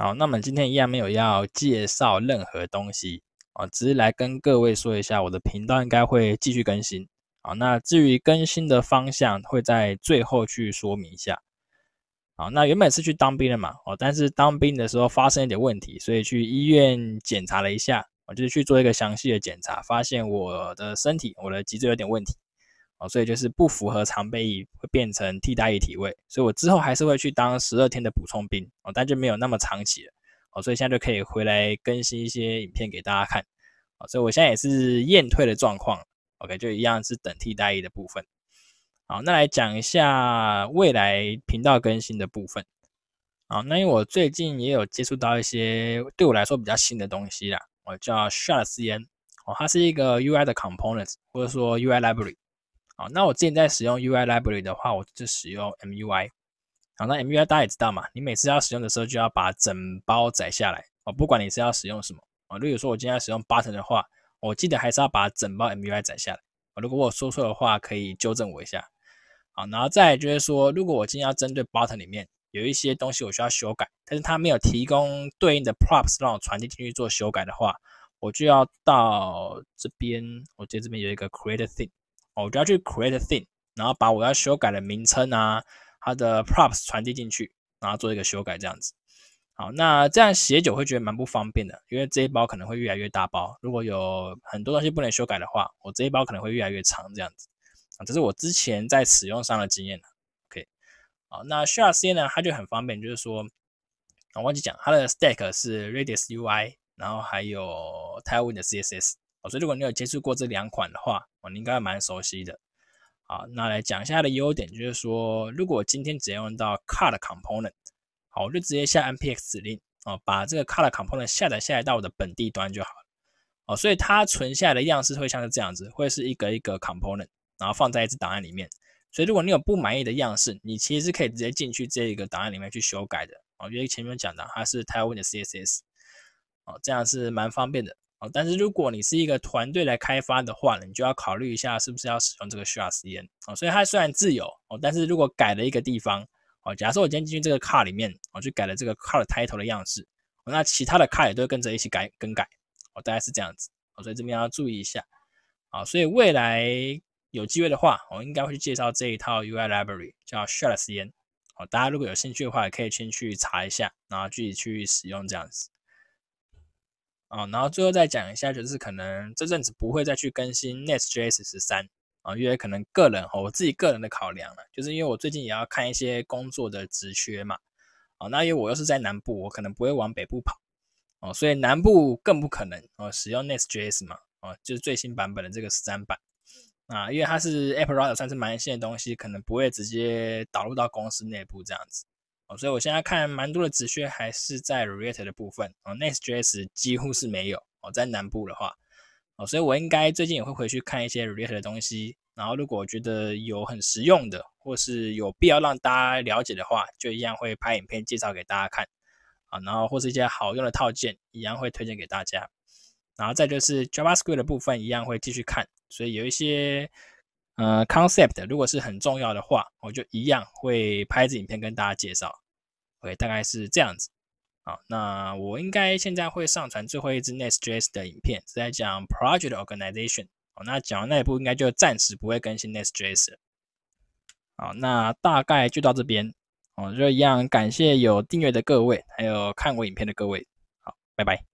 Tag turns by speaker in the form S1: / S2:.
S1: 好，那么今天依然没有要介绍任何东西啊，只是来跟各位说一下，我的频道应该会继续更新。好，那至于更新的方向会在最后去说明一下。好，那原本是去当兵的嘛，哦，但是当兵的时候发生一点问题，所以去医院检查了一下，我就是去做一个详细的检查，发现我的身体，我的脊椎有点问题。哦，所以就是不符合常备役，会变成替代役体位，所以我之后还是会去当十二天的补充兵哦，但就没有那么长期了哦，所以现在就可以回来更新一些影片给大家看，哦，所以我现在也是验退的状况，OK，就一样是等替代役的部分，好，那来讲一下未来频道更新的部分，好，那因为我最近也有接触到一些对我来说比较新的东西啦，我叫 s h u t t e n 哦，它是一个 UI 的 component 或者说 UI library。啊，那我之前在使用 UI library 的话，我就使用 MUI。好，那 MUI 大家也知道嘛，你每次要使用的时候，就要把整包载下来哦，不管你是要使用什么哦。例如说，我今天要使用 Button 的话，我记得还是要把整包 MUI 载下来。如果我说错的话，可以纠正我一下。好，然后再就是说，如果我今天要针对 Button 里面有一些东西我需要修改，但是它没有提供对应的 props 让我传递进去做修改的话，我就要到这边，我记得这边有一个 Create Thing。我就要去 create thing，然后把我要修改的名称啊，它的 props 传递进去，然后做一个修改这样子。好，那这样写久会觉得蛮不方便的，因为这一包可能会越来越大包。如果有很多东西不能修改的话，我这一包可能会越来越长这样子。啊，这是我之前在使用上的经验了。OK，好，那 s h r e c 呢，它就很方便，就是说，我忘记讲，它的 Stack 是 r e d i s UI，然后还有 Tailwind CSS。哦，所以如果你有接触过这两款的话，哦，你应该蛮熟悉的。好，那来讲一下它的优点，就是说，如果今天只要用到 c a r d Component，好，我就直接下 MPX 指令，哦，把这个 c a r d Component 下载下来到我的本地端就好了。哦，所以它存下来的样式会像是这样子，会是一个一个 Component，然后放在一只档案里面。所以如果你有不满意的样式，你其实是可以直接进去这一个档案里面去修改的。哦，因为前面讲的它是 Tailwind CSS，哦，这样是蛮方便的。哦，但是如果你是一个团队来开发的话呢，你就要考虑一下是不是要使用这个 s h a r d 哦，所以它虽然自由哦，但是如果改了一个地方哦，假设我今天进去这个卡里面哦，就改了这个卡的抬头的样式，那其他的卡也都会跟着一起改更改哦，大概是这样子哦，所以这边要注意一下。哦。所以未来有机会的话，我应该会去介绍这一套 UI library 叫 Shards 哦，大家如果有兴趣的话，也可以先去查一下，然后具体去使用这样子。啊，然后最后再讲一下，就是可能这阵子不会再去更新 Next.js 十三啊，因为可能个人哈，我自己个人的考量了，就是因为我最近也要看一些工作的职缺嘛，啊，那因为我又是在南部，我可能不会往北部跑，哦，所以南部更不可能哦使用 Next.js 嘛，哦，就是最新版本的这个十三版啊，因为它是 Apple 稍有算是蛮新的东西，可能不会直接导入到公司内部这样子。哦，所以我现在看蛮多的直讯还是在 React 的部分，哦，Next.js 几乎是没有，哦，在南部的话，哦，所以我应该最近也会回去看一些 React 的东西，然后如果我觉得有很实用的或是有必要让大家了解的话，就一样会拍影片介绍给大家看，啊，然后或是一些好用的套件一样会推荐给大家，然后再就是 JavaScript 的部分一样会继续看，所以有一些。呃，concept 如果是很重要的话，我就一样会拍着支影片跟大家介绍。OK，大概是这样子好，那我应该现在会上传最后一支 Next.js 的影片，是在讲 Project Organization。好，那讲完那一步应该就暂时不会更新 Next.js 了。好，那大概就到这边。哦，就一样感谢有订阅的各位，还有看过影片的各位。好，拜拜。